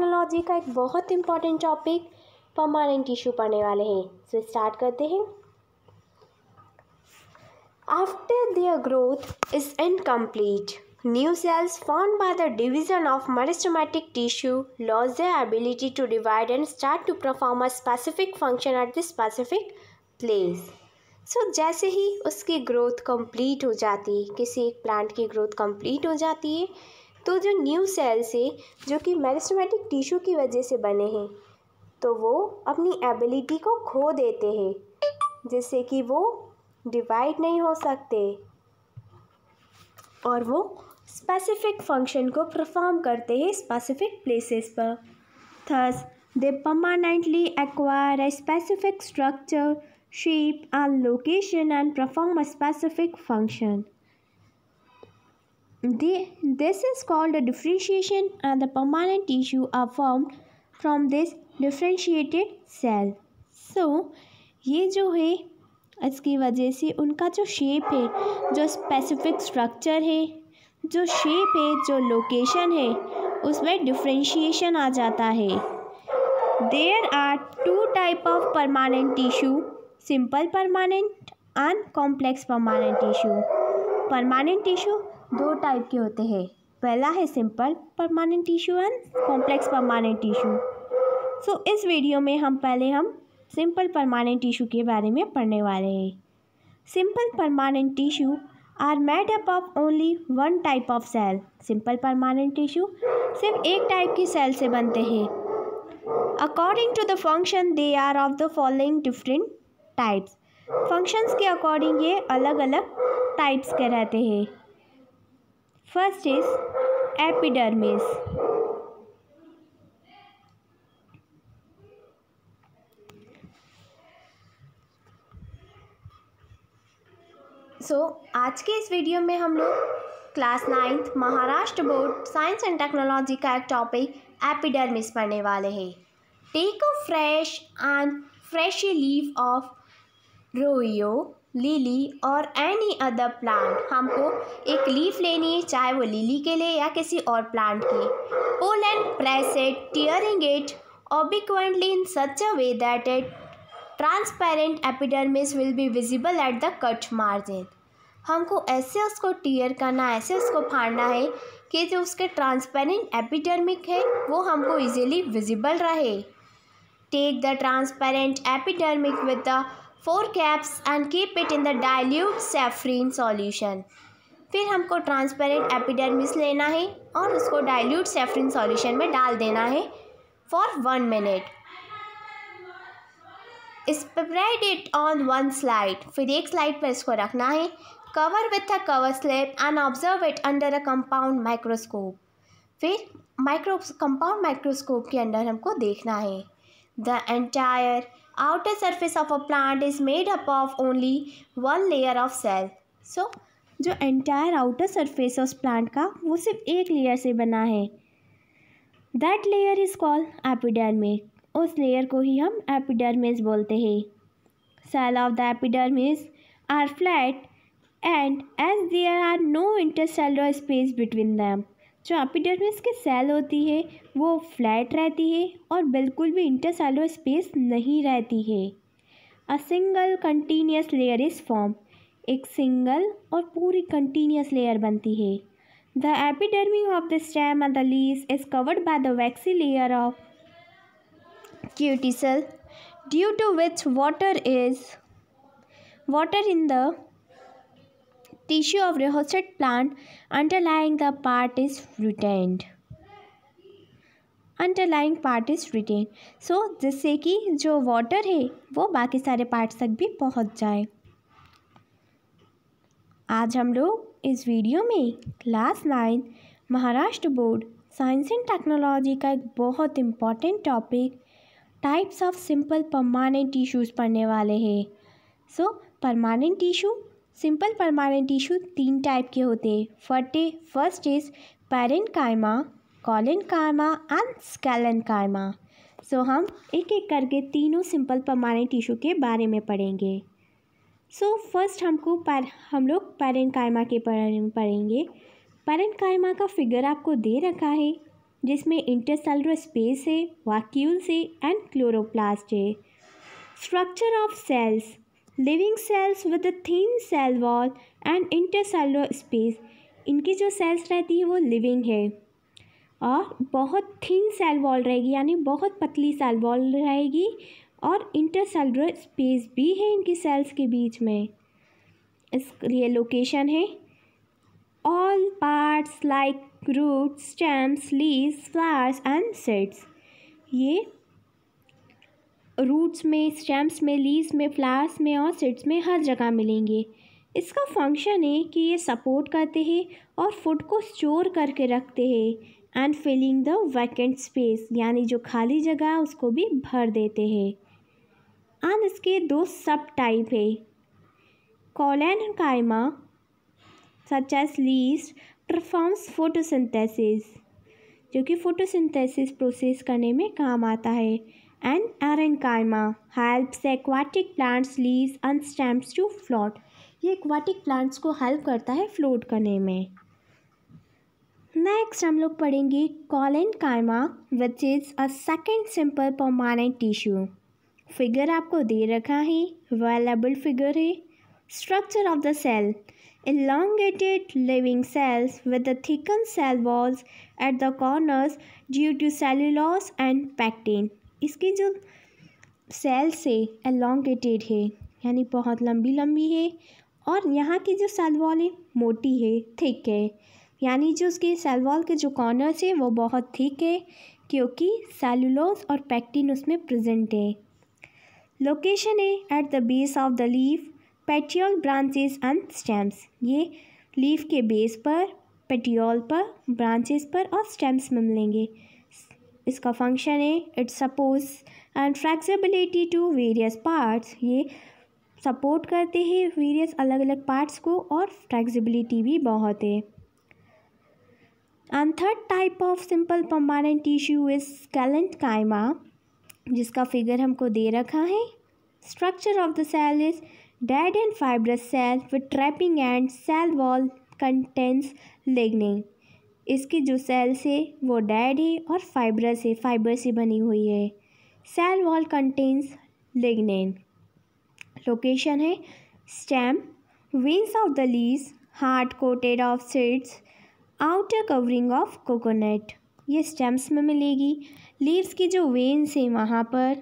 Technology का एक बहुत इंपॉर्टेंट टॉपिक परमानेंट टिश्यू पढ़ने वाले हैं सो स्टार्ट करते हैं after their growth is incomplete new cells form by the division of meristematic tissue lose their ability to divide and start to perform a specific function at the specific place so जैसे ही उसकी growth complete हो जाती है किसी एक plant की growth complete हो जाती है तो जो न्यू सेल्स है जो कि मेरिस्टमेटिक टिश्यू की वजह से बने हैं तो वो अपनी एबिलिटी को खो देते हैं जिससे कि वो डिवाइड नहीं हो सकते और वो स्पेसिफिक फंक्शन को परफॉर्म करते हैं स्पेसिफिक प्लेसेस पर thus they permanently acquire a specific structure shape and location and perform a specific function They, this is called a differentiation and the permanent tissue are formed from this differentiated cell. So, ये जो है इसकी वजह से उनका जो shape है जो स्पेसिफिक स्ट्रक्चर है जो शेप है जो लोकेशन है उसमें डिफ्रेंशिएशन आ जाता है there are two type of permanent tissue simple permanent and complex permanent tissue permanent tissue दो टाइप के होते हैं पहला है simple permanent tissue and complex permanent tissue so इस वीडियो में हम पहले हम सिंपल परमानेंट टिश्यू के बारे में पढ़ने वाले हैं simple permanent tissue are made up of only one type of cell simple permanent tissue सिर्फ एक टाइप की सेल से बनते हैं according to the function they are of the following different types functions के अकॉर्डिंग ये अलग अलग टाइप्स के रहते हैं first is epidermis so so, आज के इस वीडियो में हम लोग class ninth Maharashtra board science and technology का एक टॉपिक एपिडर्मिस पढ़ने वाले हैं take a fresh and fresh leaf of Rhoeo lily और एनी अदर प्लांट हमको एक लीफ लेनी है चाहे वो लिली के लिए या किसी और प्लांट की pull and press it tearing it ऑबिक्वेंटली in such a way that a transparent epidermis will be visible at the cut margin हमको ऐसे उसको टीयर करना ऐसे उसको फाड़ना है कि जो उसके ट्रांसपेरेंट एपिडर्मिक है वो हमको इजीली विजिबल रहे take the transparent epidermis with the forceps and keep it in the dilute safranin solution फिर हमको ट्रांसपेरेंट एपिडर्मिस लेना है और उसको डायल्यूट सेफ्रीन सॉल्यूशन में डाल देना है for one minute spread it on one slide फिर एक स्लाइड पर इसको रखना है cover with a cover slip and observe it under a compound microscope फिर माइक्रो कंपाउंड माइक्रोस्कोप के अंडर हमको देखना है the entire outer surface of a plant is made up of only one layer of cell so जो entire outer surface उस plant का वो सिर्फ एक layer से बना है that layer is called epidermis. उस layer को ही हम epidermis बोलते हैं cell of the epidermis are flat and as there are no intercellular space between them जो एपिडर्मिस की सेल होती है वो फ्लैट रहती है और बिल्कुल भी इंटरसेलुलर स्पेस नहीं रहती है a single continuous layer is form एक सिंगल और पूरी कंटीन्यूस लेयर बनती है the epidermis of the stem and the leaves is covered by the waxy layer of cuticle due to which water is water in the tissue of the plant underlying the part is retained underlying part is retain so जिससे कि जो water है वो बाकी सारे part तक भी पहुँच जाए आज हम लोग इस वीडियो में class nine Maharashtra board science and technology का एक बहुत important topic types of simple permanent tissues पढ़ने वाले हैं so permanent tissue simple permanent tissue तीन टाइप के होते हैं फटे first is collenchyma and sclerenchyma so हम एक एक करके तीनों सिंपल परमानेंट टिश्यू के बारे में पढ़ेंगे सो so, फर्स्ट हमको पर हम लोग कायमा के बारे में पढ़ेंगे कायमा का फिगर आपको दे रखा है जिसमें इंटरसेलर स्पेस है वाक्यूल्स है एंड क्लोरोप्लास्ट है structure of cells living cells with a thin cell wall and intercellular space इनकी जो सेल्स रहती है वो लिविंग है और बहुत थीन सेल वॉल रहेगी यानी बहुत पतली सेल वॉल रहेगी और इंटरसेलुलर स्पेस भी है इनकी सेल्स के बीच में इस ये लोकेशन है all parts like root stems leaves flowers and seeds ये रूट्स में स्टेम्स में लीव्स में फ्लावर्स में और सीड्स में हर जगह मिलेंगे इसका फंक्शन है कि ये सपोर्ट करते हैं और फूड को स्टोर करके रखते हैं and filling the vacant space यानी जो खाली जगह है उसको भी भर देते हैं एंड इसके दो सब टाइप है collenchyma such as leaves performs photosynthesis जो कि फोटोसिंथेसिस प्रोसेस करने में काम आता है and Arenchyma helps aquatic plants leaves and stems to float. ये aquatic plants को help करता है float करने में नेक्स्ट हम लोग पढ़ेंगे collenchyma which is a second simple permanent tissue figure आपको दे रखा है वेलेबल फिगर है structure of the cell elongated living cells with the thickened cell walls at the corners due to cellulose and pectin इसके जो सेल्स है elongated है यानी बहुत लंबी लंबी है और यहाँ की जो सेल वॉल है मोटी है थिक है यानी जो उसके सेल वॉल के जो कॉर्नर्स है वो बहुत थिक है क्योंकि सेलुलोज और पैक्टिन उसमें प्रेजेंट है लोकेशन है at the base of the leaf petiole branches and stems ये लीफ के बेस पर पेटियोल पर ब्रांचेस पर और स्टेम्स में मिलेंगे इसका फंक्शन है its support and flexibility to various parts ये सपोर्ट करते हैं वेरियस अलग अलग पार्ट्स को और फ्लैक्सीबिलिटी भी बहुत है and third type of simple permanent tissue is sclerenchyma जिसका फिगर हमको दे रखा है structure of the cell is dead and fibrous cell with tapering end cell wall contains lignin इसकी जो सेल्स है वो डैड है और फाइबर से फाइबर से बनी हुई है cell wall contains lignin location है stem veins of the leaves hard coated of seeds outer covering of coconut ये स्टेम्स में मिलेगी लीव्स की जो वेन्स हैं वहाँ पर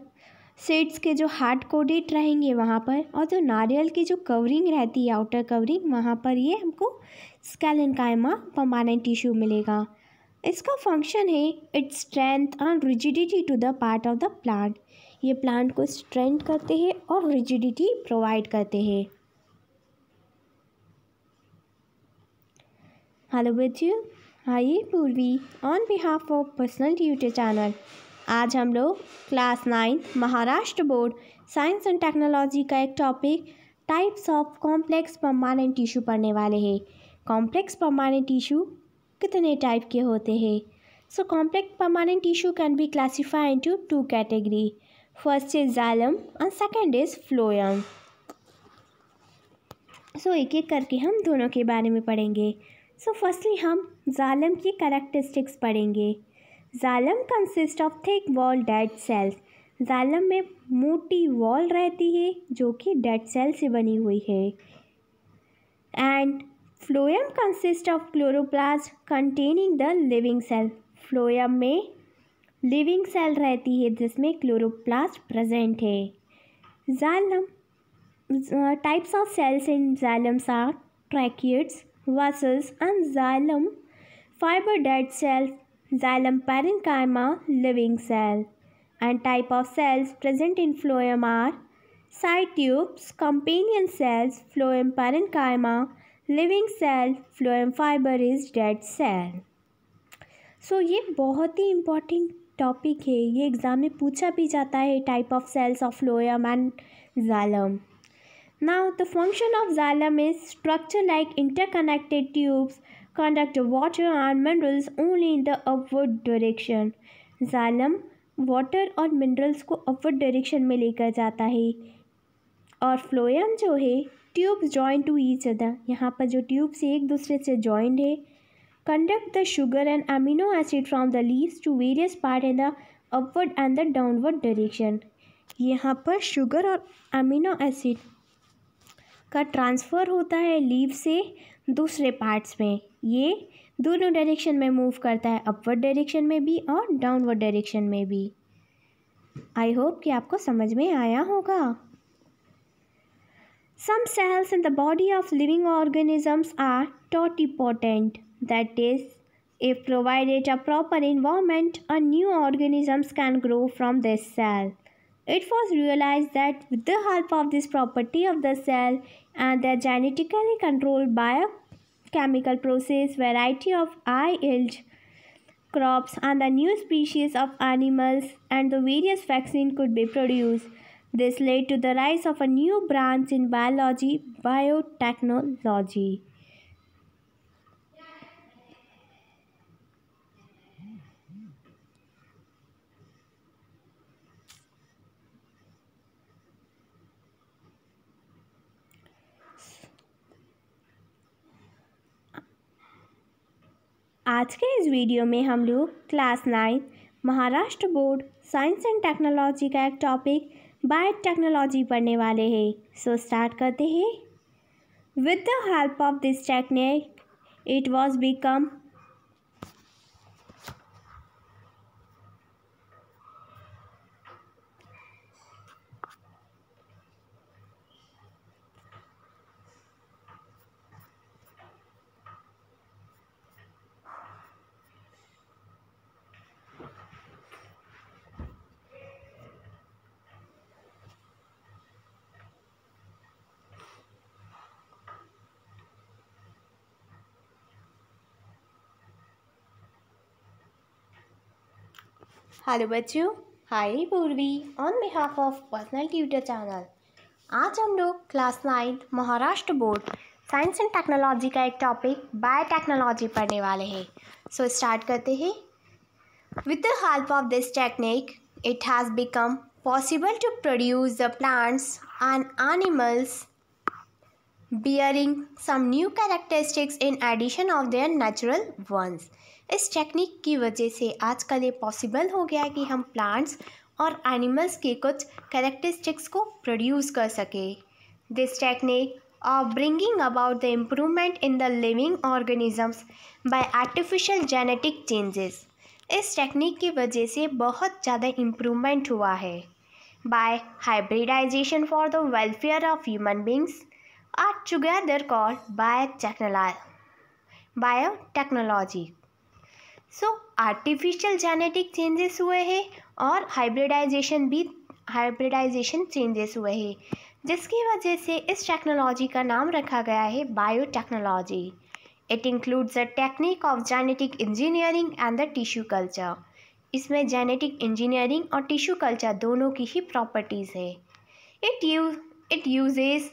सीड्स के जो हार्ड कोडेड रहेंगे वहाँ पर और जो नारियल की जो कवरिंग रहती है आउटर कवरिंग वहाँ पर ये हमको स्केलन कायमा परमानेंट टिश्यू मिलेगा इसका फंक्शन है its strength and rigidity to the part of the plant ये प्लांट को स्ट्रेंथ करते हैं और रिजिडिटी प्रोवाइड करते हैं हेलो बच्चियों hi Purvi on behalf of personal YouTube channel आज हम लोग class nine Maharashtra board science and technology का एक topic types of complex permanent tissue पढ़ने वाले हैं कॉम्प्लेक्स परमानेंट टिश्यू कितने टाइप के होते हैं so complex permanent tissue can be classify into two category first is xylem and second is phloem so एक एक करके हम दोनों के बारे में पढ़ेंगे सो so, फर्स्टली हम जालम की करेक्टरिस्टिक्स पढ़ेंगे xylem consist of thick wall dead cells xylem में मोटी वॉल रहती है जो कि डेड सेल से बनी हुई है and phloem consist of chloroplast containing the living cell phloem में लिविंग सेल रहती है जिसमें क्लोरोप्लास्ट प्रेजेंट है xylem types of cells in xylems are tracheids, vessels and xylem fibre dead cells Xylem parenchyma living cell. And type of cells present in phloem are cytubes, companion cells, phloem parenchyma, living cell phloem fibre is dead cell so ये बहुत ही important topic है ये exam में पूछा भी जाता है type of cells of phloem and xylem now the function of xylem is structure like interconnected tubes conduct water and minerals only in the upward direction. Xylem water और minerals को upward direction में लेकर जाता है और phloem जो है tubes joint to each other यहाँ पर जो ट्यूब्स एक दूसरे से जॉइंट है conduct the sugar and amino acid from the leaves to various part in the upward and the downward direction यहाँ पर शुगर और अमीनो एसिड का ट्रांसफ़र होता है लीव से दूसरे पार्ट्स में ये दोनों डायरेक्शन में मूव करता है अपवर्ड डायरेक्शन में भी और डाउनवर्ड डायरेक्शन में भी आई होप कि आपको समझ में आया होगा some cells in the body of living organisms are totipotent that is if provided a proper environment a new organisms can grow from this cell it was realize that with the help of this property of the cell and the genetically controlled by a chemical process, variety of high yield crops and the new species of animals and the various vaccine could be produced. This led to the rise of a new branch in biology, biotechnology. आज के इस video में हम लोग class nine Maharashtra board science and technology का एक topic biotechnology पढ़ने वाले हैं सो स्टार्ट करते हैं with the help of this technique it was become hello बच्चों hi Purvi on behalf of personal tutor channel आज हम लोग class ninth Maharashtra board science and technology का एक टॉपिक बायोटेक्नोलॉजी पढ़ने वाले हैं सो so, स्टार्ट करते हैं with the help of this technique it has become possible to produce the plants and animals bearing some new characteristics in addition of their natural ones इस technique की वजह से आजकल ये पॉसिबल हो गया है कि हम प्लांट्स और एनिमल्स के कुछ करेक्टरिस्टिक्स को प्रोड्यूस कर सके this technique of bringing about the improvement in the living organisms by artificial genetic changes इस टेक्निक की वजह से बहुत ज़्यादा इम्प्रूवमेंट हुआ है by hybridization for the welfare of human beings are together bio biotechnology so artificial genetic changes हुए हैं और हाइब्रिडाइजेशन भी हाइब्रिडाइजेशन चेंजेस हुए हैं जिसकी वजह से इस टेक्नोलॉजी का नाम रखा गया है biotechnology it includes the technique of genetic engineering and the tissue culture इसमें जेनेटिक इंजीनियरिंग और टिश्यू कल्चर दोनों की ही प्रॉपर्टीज़ है it you it uses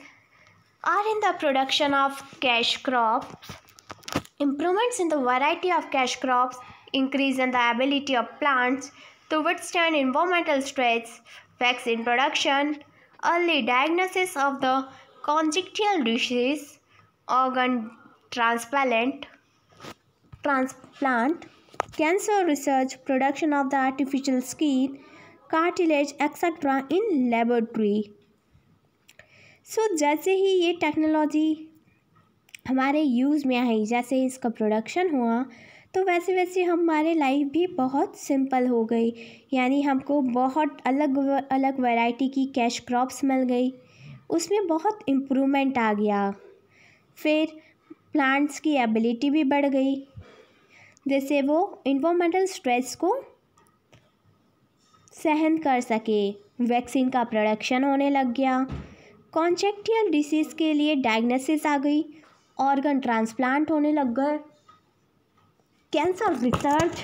are in the production of cash crops Improvements in the variety of cash crops increase in the ability of plants to withstand environmental stress, vaccine production, early diagnosis of the congenital disease, organ transplant, transplant, cancer research, production of the artificial skin, cartilage, etc. in laboratory. So, जैसे ही ये technology हमारे use में आई जैसे इसका production हुआ तो वैसे वैसे हमारे लाइफ भी बहुत सिंपल हो गई यानी हमको बहुत अलग अलग वैरायटी की कैश क्रॉप्स मिल गई उसमें बहुत इम्प्रूवमेंट आ गया फिर प्लांट्स की एबिलिटी भी बढ़ गई जैसे वो इन्वामेंटल स्ट्रेस को सहन कर सके वैक्सीन का प्रोडक्शन होने लग गया कॉन्चेक्टियल डिसीज़ के लिए डायग्नोसिस आ गई ऑर्गन ट्रांसप्लांट होने लग गए cancer research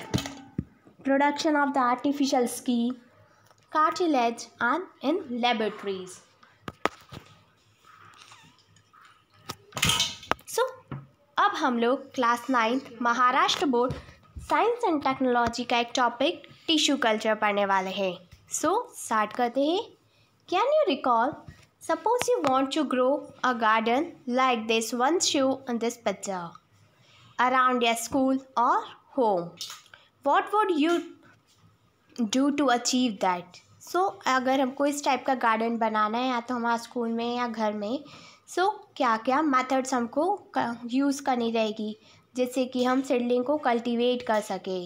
production of the artificial skin cartilage and in laboratories so अब हम लोग class ninth Maharashtra board science and technology का एक टॉपिक टिश्यू कल्चर पढ़ने वाले हैं सो so, स्टार्ट करते हैं can you recall Suppose you want to grow a garden like this one shoe in this picture around your school or home. What would you do to achieve that so अगर हमको इस type का garden बनाना है या तो हमारा school में या घर में सो so, क्या क्या मेथड्स हमको यूज़ करनी रहेगी जिससे कि हम सीडलिंग को कल्टीवेट कर सके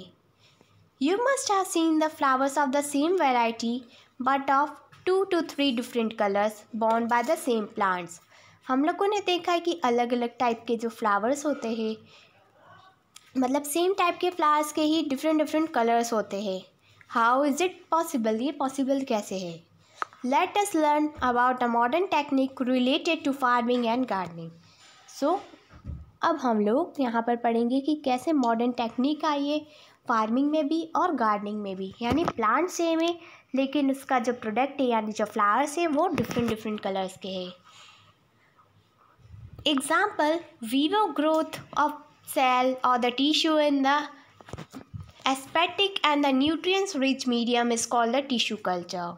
you must have seen the flowers of the same variety but of two two three different colours borne by the same plants हम लोगों ने देखा है कि अलग अलग टाइप के जो फ्लावर्स होते हैं मतलब सेम टाइप के फ्लावर्स के ही डिफरेंट डिफरेंट कलर्स होते हैं हाउ इज़ इट पॉसिबल ये पॉसिबल कैसे है let us learn about a modern technique related to farming and gardening so अब हम लोग यहाँ पर पढ़ेंगे कि कैसे मॉडर्न टेक्निक आई है फार्मिंग में भी और गार्डनिंग में भी यानी प्लांट सेम है लेकिन उसका जो प्रोडक्ट है यानी जो फ्लावर्स है वो डिफरेंट डिफरेंट कलर्स के हैं example vivo growth of cell और the tissue in the aseptic and the nutrients rich medium is called the tissue culture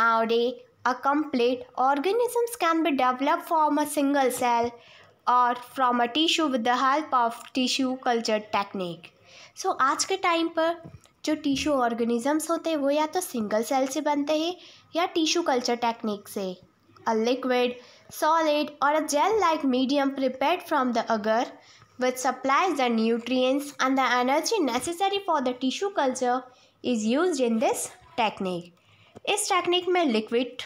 nowadays a complete organisms can be develop from a single cell और from a tissue with the help of tissue culture technique so आज के time पर जो tissue organisms होते हैं वो या तो सिंगल सेल से बनते हैं या टिश्यू कल्चर टेक्निक से अ लिक्विड सॉलिड और a gel like medium prepared from the agar which supplies the nutrients and the energy necessary for the tissue culture is use in this technique इस technique में liquid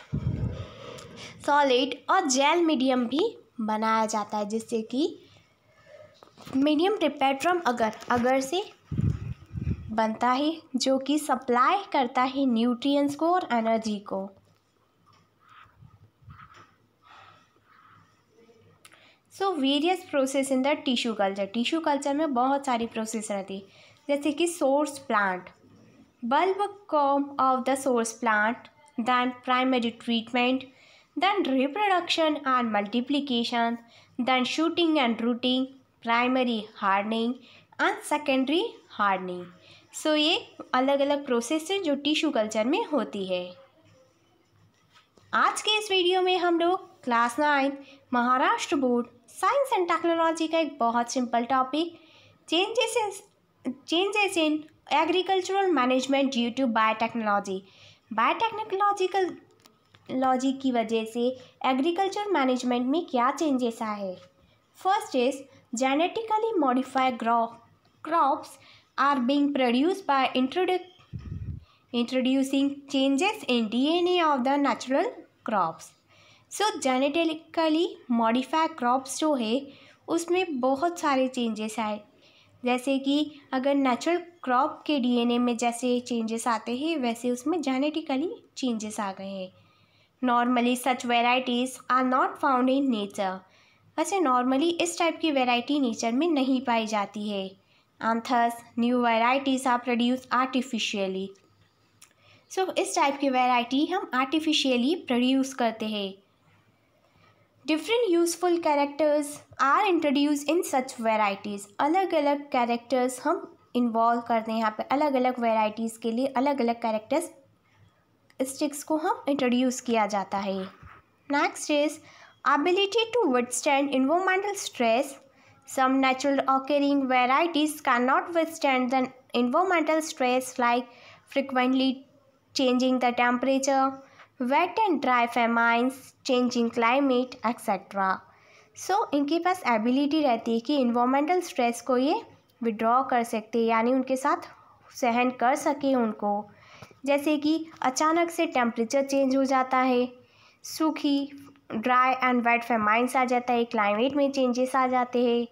solid और gel medium भी बनाया जाता है जिससे कि मीडियम प्रिपेयर फ्रॉम अगर अगर से बनता है जो कि सप्लाई करता है न्यूट्रिएंट्स को और एनर्जी को so various process in the tissue culture tissue culture में बहुत सारी प्रोसेस रहती है जैसे कि source plant bulb corm of the source plant then primary treatment then reproduction and multiplication then shooting and rooting primary hardening and secondary hardening so ये अलग अलग प्रोसेस है जो टिश्यू कल्चर में होती है आज के इस वीडियो में हम लोग class nine Maharashtra board science and technology का एक बहुत simple topic changes in changes in agricultural management due to biotechnology biotechnological logic की वजह से एग्रीकल्चर मैनेजमेंट में क्या चेंजेस आए first is genetically modified grow crops are being produced by introdu introducing changes in DNA of the natural crops. So genetically modified crops जो है उसमें बहुत सारे चेंजेस आए जैसे कि अगर नेचुरल क्रॉप के एन ए में जैसे चेंजेस आते हैं वैसे उसमें जेनेटिकली चेंजेस आ गए हैं normally such varieties are not found in nature वैसे नॉर्मली इस टाइप की वेराइटी नेचर में नहीं पाई जाती है and thus new varieties are produced artificially. So so, इस टाइप की वेराइटी हम आर्टिफिशियली प्रोड्यूस करते हैं different useful characters are introduce in such varieties अलग अलग कैरेक्टर्स हम इन्वॉल्व करते हैं यहाँ पर अलग अलग वेराइटीज़ के लिए अलग अलग कैरेक्टर्स स्टिक्स को हम इंट्रोड्यूस किया जाता है next is ability to withstand environmental stress Some natural occurring varieties cannot withstand the environmental stress like frequently changing the temperature, wet and dry famines, changing climate, etc. So so, इनके पास ability रहती है कि environmental stress को ये withdraw कर सकते हैं यानी उनके साथ सहन कर सके उनको जैसे कि अचानक से टेम्परेचर चेंज हो जाता है सूखी ड्राई एंड वेट फेमाइंस आ जाता है क्लाइमेट में चेंजेस आ जाते हैं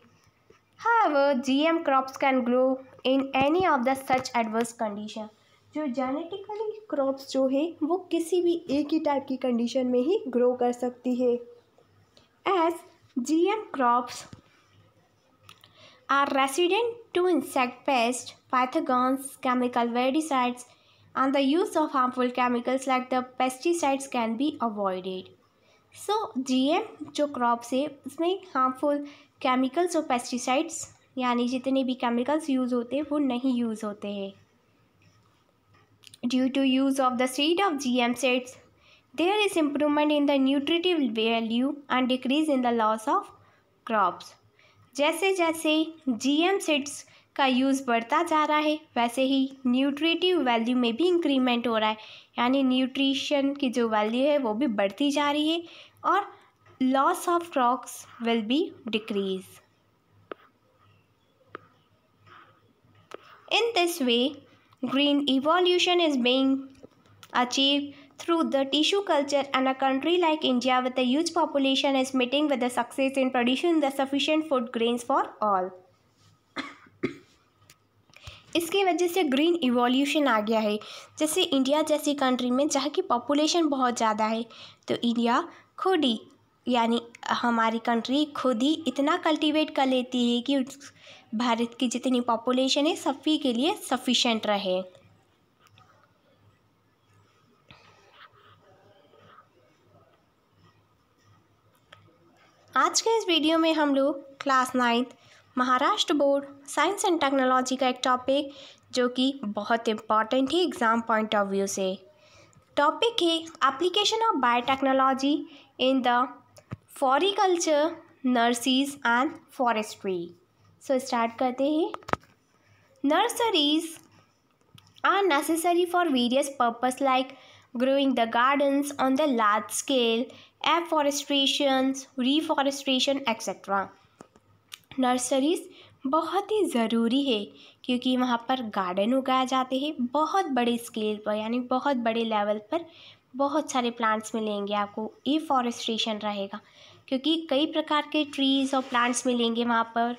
However, GM crops can grow in any of the such adverse condition. जो genetically crops जो है वो किसी भी एक ही type की condition में ही grow कर सकती है As GM crops are resident to insect pests, pathogens, chemical chemical and the use of harmful chemicals like the pesticides can be avoided. So GM जो क्रॉप्स है उसमें harmful केमिकल्स और pesticides यानी जितने भी केमिकल्स यूज़ होते हैं वो नहीं यूज़ होते हैं due to use of the seed of G M sets there is improvement in the nutritive value and decrease in the loss of crops जैसे जैसे जी एम सीड्स का यूज़ बढ़ता जा रहा है वैसे ही न्यूट्रिटिव वैल्यू में भी इंक्रीमेंट हो रहा है यानी न्यूट्रीशन की जो वैल्यू है वो भी बढ़ती जा रही है और loss of rocks will be decrease In this way, green evolution is being achieved through the tissue culture and a country like India with a huge population is meeting with the success in producing the sufficient food grains for all. इसकी वजह से green evolution आ गया है जैसे India जैसी country में जहाँ की पॉपुलेशन बहुत ज़्यादा है तो इंडिया खुद ही यानी हमारी कंट्री खुद ही इतना कल्टीवेट कर लेती है कि भारत की जितनी पॉपुलेशन है सभी के लिए सफिशेंट रहे आज के इस वीडियो में हम लोग class ninth Maharashtra board science and technology का एक टॉपिक जो कि बहुत इम्पॉर्टेंट है एग्ज़ाम पॉइंट ऑफ व्यू से टॉपिक है application of biotechnology in the floriculture nurseries and forestry so start करते हैं nurseries are necessary for various purpose like growing the gardens on the large scale afforestation, reforestation etcetera nurseries बहुत ही ज़रूरी है क्योंकि वहाँ पर गार्डन उगाए जाते हैं बहुत बड़े स्केल पर यानी बहुत बड़े लेवल पर बहुत सारे प्लांट्स मिलेंगे आपको रिफॉरेस्ट्रेशन रहेगा क्योंकि कई प्रकार के ट्रीज़ और प्लांट्स मिलेंगे वहाँ पर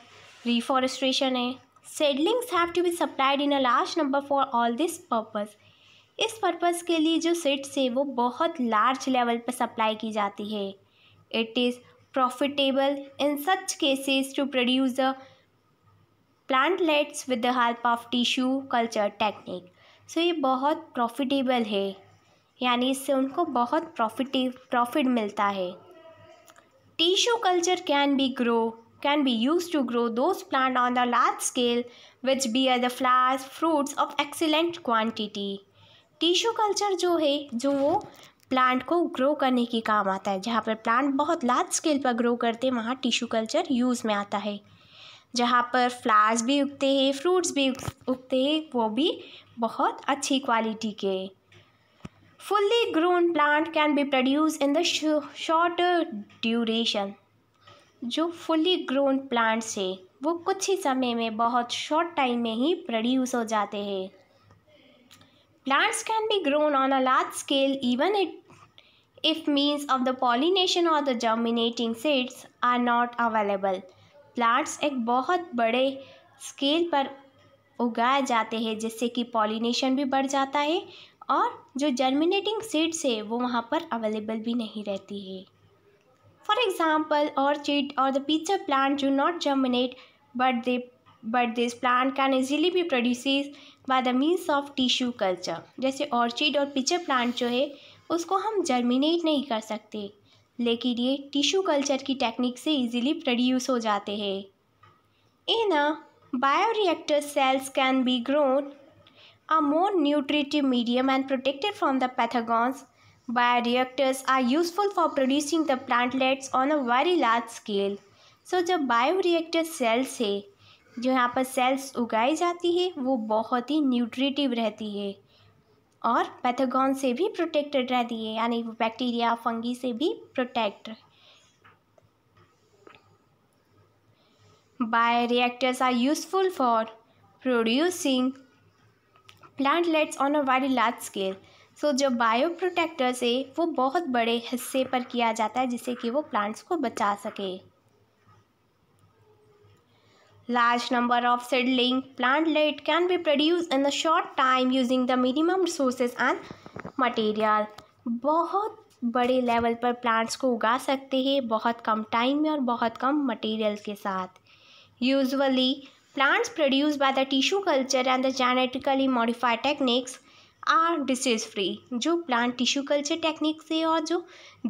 रिफॉरेस्ट्रेशन है seedlings have to be supplied in a large number for all this purpose इस पर्पज़ के लिए जो सीड्स है वो बहुत लार्ज लेवल पर सप्लाई की जाती है it is profitable in such cases to produce the लेट्स with the help of tissue culture technique so ये बहुत प्रॉफिटेबल है यानी इससे उनको बहुत प्रॉफिटिव प्रॉफिट मिलता है culture can be grow can be use to grow those plant on the large scale which be are the flowers fruits of excellent quantity tissue culture जो है जो वो प्लांट को ग्रो करने के काम आता है जहाँ पर प्लांट बहुत लार्ज स्केल पर ग्रो करते हैं वहाँ टिश्यू कल्चर यूज़ में आता है जहाँ पर फ्लावर्स भी उगते हैं फ्रूट्स भी उगते हैं वो भी बहुत अच्छी क्वालिटी के Fully grown plant can be produced in the sh shorter duration. जो fully grown plants है वो कुछ ही समय में बहुत short time में ही produce हो जाते हैं plants can be grown on a large scale even it if means of the pollination or the germinating seeds are not available plants एक बहुत बड़े scale पर उगाए जाते हैं जिससे कि पॉलिनेशन भी बढ़ जाता है और जो जर्मिनेटिंग सीड्स है वो वहाँ पर अवेलेबल भी नहीं रहती है फॉर एग्ज़ाम्पल ऑर्चिड और द पीचर प्लांट जो not germinate but they but this plant can easily भी produce by the means of tissue culture जैसे ऑर्चिड और पिचर प्लांट जो है उसको हम जर्मिनेट नहीं कर सकते लेकिन ये टिश्यू कल्चर की टेक्निक से इजीली प्रोड्यूस हो जाते हैं in a bioreactor cells can be grown a more nutritive medium and protected from the pathogens. Bioreactors are useful for producing the plantlets on a very large scale. So so, जो bioreactor cells है जो यहाँ पर sales उगाई जाती है वो बहुत ही न्यूट्रिटिव रहती है और पैथोगॉन से भी प्रोटेक्टेड रहती है यानी बैक्टीरिया फंगी से भी protect bioreactors are useful for producing plantlets on a very large scale so जो बायो प्रोटेक्टर्स है वो बहुत बड़े हिस्से पर किया जाता है जिससे कि वो प्लांट्स को बचा सके large number of of plantlets can be produce in a short time using the minimum resources and material बहुत बड़े लेवल पर प्लांट्स को उगा सकते हैं बहुत कम टाइम में और बहुत कम मटेरियल के साथ usually plants produced by the tissue culture and the genetically modified techniques are disease free जो प्लांट टिश्यू कल्चर टेक्निक से और जो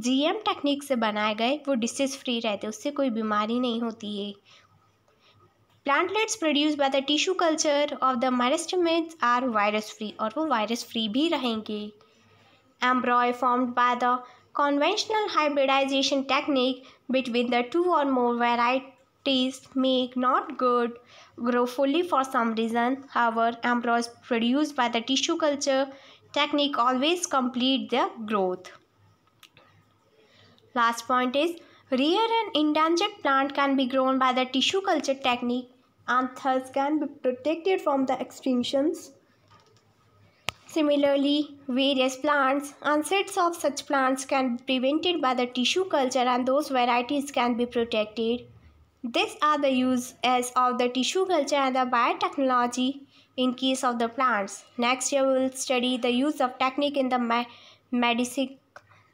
जी एम टेक्निक से बनाए गए वो डिसीज फ्री रहते उससे कोई बीमारी नहीं होती है plantlets produce by the tissue culture of the meristems are virus free और वो वायरस फ्री भी रहेंगे embryo form by the conventional hybridization technique between the two और more varieties make not good grow fully for some reason. However, embryos produced by the tissue culture technique always complete their growth. Last point is rare and endangered plant can be grown by the tissue culture technique and thus can be protected from the extinctions. Similarly, various plants and sets of such plants can be prevented by the tissue culture and those varieties can be protected. These are the uses of the tissue culture and the biotechnology in case of the plants. Next year we will study the use of technique in the me medicine,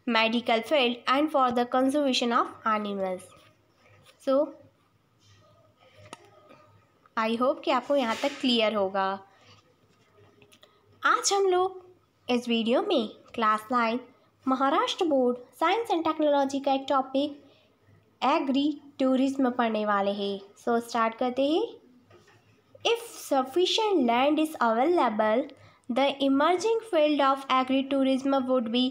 medical field and for the conservation of animals. So, I hope कि आपको यहाँ तक clear होगा आज हम लोग इस video में class nine Maharashtra board science and technology का एक टॉपिक एग्री टूरिज्म पढ़ने वाले हैं सो स्टार्ट करते हैं if sufficient land is available the emerging field of agri tourism would be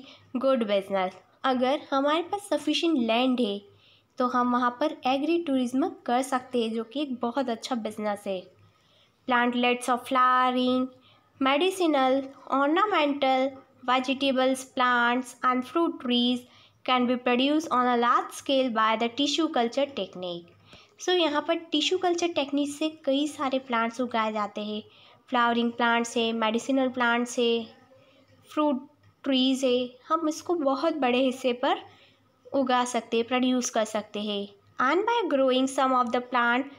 good business अगर हमारे पास सफिशेंट लैंड है तो हम वहाँ पर एग्री टूरिज्म कर सकते हैं जो कि एक बहुत अच्छा बिजनेस है plantlets of flowering medicinal ornamental vegetables plants and fruit trees can be produce on a large scale by the tissue culture technique so यहाँ पर टिश्यू कल्चर टेक्निक से कई सारे प्लांट्स उगाए जाते हैं फ्लावरिंग प्लांट्स है मेडिसिनल प्लांट्स है फ्रूट ट्रीज़ है हम इसको बहुत बड़े हिस्से पर उगा सकते हैं प्रोड्यूस कर सकते हैं by growing some of the plant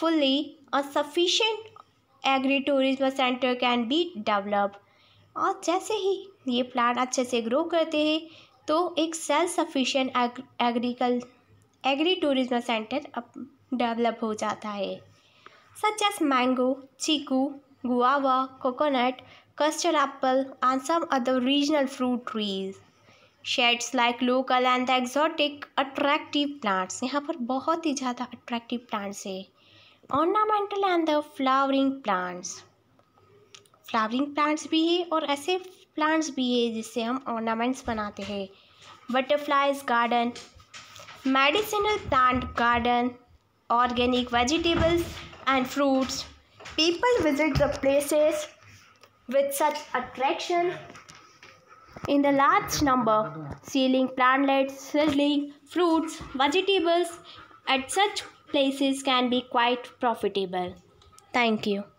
fully a sufficient agri tourism centre can be develop और जैसे ही ये प्लांट अच्छे से ग्रो करते हैं तो एक सेल्फ सफिशिएंट एग्रीकल एग्री टूरिज्म सेंटर अब डेवलप हो जाता है such as mango chikoo guava coconut custard apple and some other regional fruit trees shades like local and the exotic attractive plants यहाँ पर बहुत ही ज़्यादा अट्रैक्टिव प्लांट्स है ornamental and the flowering plants flowering plants भी है और ऐसे प्लांट्स भी है जिससे हम ऑर्नामेंट्स बनाते हैं butterflies garden medicinal plant garden organic vegetables and fruits people visit the places with such attraction in the large number selling plantlet selling fruits vegetables at such places can be quite profitable thank you